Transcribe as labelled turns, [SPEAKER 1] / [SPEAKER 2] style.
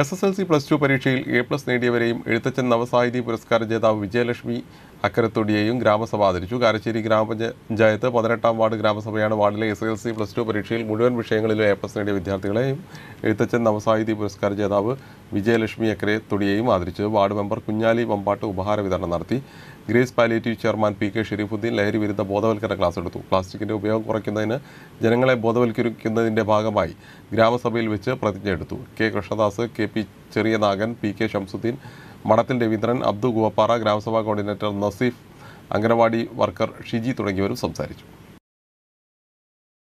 [SPEAKER 1] S S L C plus two പരീക്ഷയിൽ A plus നേടിയവരെയും എഴുത്തച്ഛൻ നവസാഹിതി പുരസ്കാര ജേതാവ് വിജയലക്ഷ്മി അക്കരത്തൊടിയെയും ഗ്രാമസഭ ആദരിച്ചു കാരശ്ശേരി ഗ്രാമപഞ്ചായത്ത് പതിനെട്ടാം വാർഡ് ഗ്രാമസഭയാണ് വാർഡിലെ S L C plus two പരീക്ഷയിൽ മുഴുവൻ വിഷയങ്ങളിലും എ പ്ലസ് നേടിയ വിദ്യാർത്ഥികളെയും എഴുത്തച്ഛൻ നവസാഹിതി പുരസ്കാര ജേതാവ് വിജയലക്ഷ്മി തൊടിയെയും ആദരിച്ചു വാർഡ് മെമ്പർ കുഞ്ഞാലി വമ്പാട്ട് ഉപഹാര വിതരണം നടത്തി Grace palliative chairman P K Sherifuddin ലഹരി വിരുദ്ധ ബോധവൽക്കരണ ക്ലാസ് എടുത്തു പ്ലാസ്റ്റിക്കിൻ്റെ ഉപയോഗം കുറയ്ക്കുന്നതിന് ജനങ്ങളെ ബോധവൽക്കരിക്കുന്നതിൻ്റെ ഭാഗമായി ഗ്രാമസഭയിൽ വെച്ച് പ്രതിജ്ഞ എടുത്തു കെ കൃഷ്ണദാസ് കെ പി ചെറിയ നാഗൻ പി കെ ഷംസുദ്ദീൻ മഠത്തിൽ രവീന്ദ്രൻ അബ്ദു ഗുവപ്പാറ ഗ്രാമസഭാ കോർഡിനേറ്റർ നസീഫ് അംഗനവാടി വർക്കർ ഷിജി തുടങ്ങിയവരും സംസാരിച്ചു